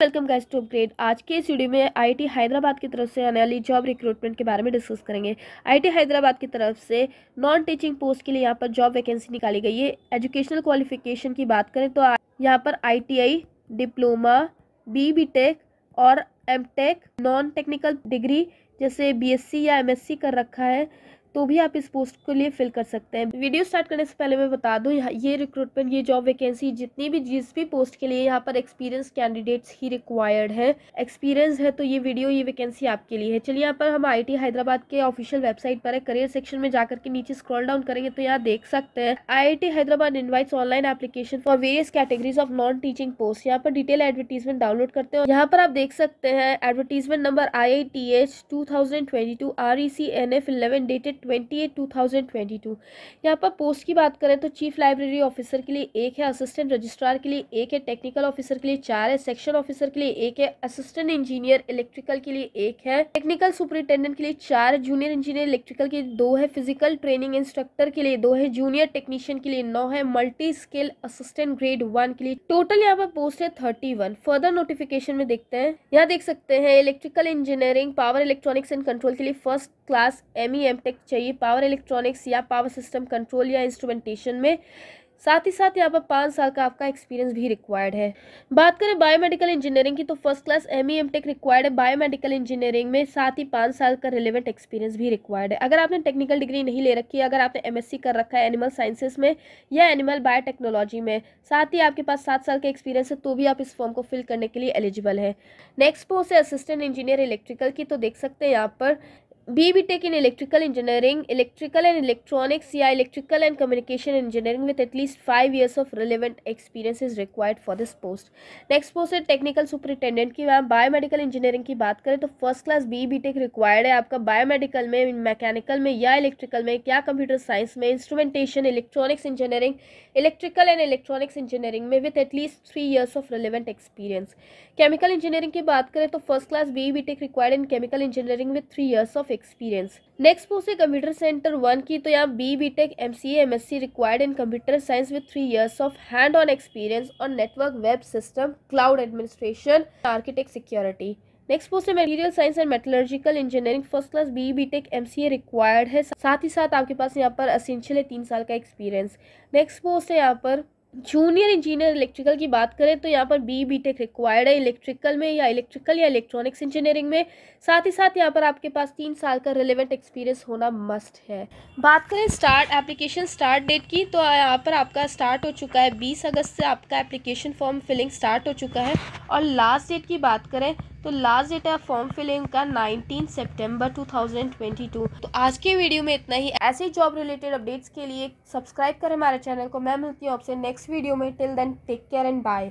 welcome guys to upgrade आज के इस वीडियो में आईटी हैदराबाद की तरफ से आने वाली जॉब रिक्रूटमेंट के बारे में डिस्कस करेंगे आईटी हैदराबाद की तरफ से नॉन टीचिंग पोस्ट के लिए यहाँ पर जॉब वैकेंसी निकाली गई है एजुकेशनल क्वालिफिकेशन की बात करें तो यहाँ पर ITI diploma B B tech और M tech non technical degree जैसे बी या एम कर रखा है तो भी आप इस पोस्ट के लिए फिल कर सकते हैं वीडियो स्टार्ट करने से पहले मैं बता दूँ ये रिक्रूटमेंट ये जॉब वैकेंसी जितनी भी जिस भी पोस्ट के लिए यहाँ पर एक्सपीरियंस कैंडिडेट्स ही रिक्वायर्ड है एक्सपीरियंस है तो ये वीडियो ये वैकेंसी आपके लिए है चलिए यहाँ पर हम आई हैदराबाद के ऑफिशियल वेबसाइट पर है करियर सेक्शन में जाकर के नीचे स्क्रॉल डाउन करेंगे तो यहाँ देख सकते हैं I Hyderabad invites online application for various categories of non teaching post यहाँ पर डिटेल एडवर्टीजमेंट डाउनलोड करते हैं यहाँ पर आप देख सकते हैं advertisement number I I T H two thousand twenty two R E C N F eleven dated twenty eight two thousand twenty two यहाँ पर पोस्ट की बात करें तो चीफ लाइब्रेरी ऑफिसर के लिए एक है असिस्टेंट रजिस्ट्रार के लिए एक है टेक्निकल ऑफिसर के लिए चार है सेक्शन ऑफिसर के लिए एक है असिस्टेंट इंजीनियर इलेक्ट्रिकल के लिए एक है टेक्निकल सुपरिटेंडेंट के लिए चार जूनियर इंजीनियर इलेक्ट्रिकल के लिए दो है फिजिकल ट्रेनिंग इंस्ट्रक्टर के लिए दो है जूनियर टेक्नीशियन के लिए नौ है multi skill assistant grade one के लिए टोटल यहाँ पर पोस्ट है थर्टी वन फर्दर नोटिफिकेशन में देखते हैं यहाँ देख सकते हैं electrical engineering power electronics and control के लिए first class M E M tech चाहिए पावर इलेक्ट्रॉनिक्स या पावर सिस्टम कंट्रोल या इंस्ट्रूमेंटेशन में साथ ही साथ यहाँ पर पाँच साल का आपका एक्सपीरियंस भी रिक्वायर्ड है बात करें बायोमेडिकल इंजीनियरिंग की तो first class M E M tech required है बायोमेडिकल इंजीनियरिंग में साथ ही पाँच साल का रिलेवेंट एक्सपीरियंस भी रिक्वायर्ड है अगर आपने टेक्निकल डिग्री नहीं ले रखी है अगर आपने एम कर रखा है एनिमल साइंसेस में या एनिमल बायोटेक्नोलॉजी में साथ ही आपके पास सात साल का एक्सपीरियंस है तो भी आप इस फॉर्म को फिल करने के लिए एलिजिबल है नेक्स्ट पोस्ट है असिस्टेंट इंजीनियर इलेक्ट्रिकल की तो देख सकते हैं यहाँ पर B B tech in electrical engineering electrical and electronics या electrical and communication engineering with at least five years of relevant experience is required for this post next post है टेक्निकल सुपरिटेंडेंट की मैम बायोमेडिकल इंजीनियरिंग की बात करें तो first class B B tech required है आपका biomedical में मैकेनिकल में या इलेक्ट्रिकल में क्या कंप्यूटर साइंस में instrumentation electronics engineering electrical and electronics engineering में with at least three years of relevant experience chemical engineering की बात करें तो first class B B tech required in chemical engineering with three years of experience next post है computer centre one की तो यहाँ B B tech M C M S C required in computer science with three years of hand on experience on network web system cloud administration architect security next post है material science and metallurgical engineering first class B B tech M C A required है साथ ही साथ आपके पास यहाँ पर essential है तीन साल का एक्सपीरियंस नेक्स्ट पोस्ट है यहाँ पर जूनियर इंजीनियर इलेक्ट्रिकल की बात करें तो यहाँ पर बी बी टेक रिक्वायर्ड है इलेक्ट्रिकल में या इलेक्ट्रिकल या इलेक्ट्रॉनिक्स इंजीनियरिंग में साथ ही साथ यहाँ पर आपके पास तीन साल का रिलेवेंट एक्सपीरियंस होना मस्ट है बात करें स्टार्ट एप्लीकेशन स्टार्ट डेट की तो यहाँ पर आपका स्टार्ट हो चुका है बीस अगस्त से आपका एप्लीकेशन फॉर्म फिलिंग स्टार्ट हो चुका है और लास्ट डेट की बात करें तो लास्ट डेट है फॉर्म फिलिंग का 19 सितंबर 2022 तो आज के वीडियो में इतना ही ऐसे जॉब रिलेटेड अपडेट्स के लिए सब्सक्राइब करें हमारे चैनल को मैं मिलती हूँ आपसे नेक्स्ट वीडियो में till then take care and bye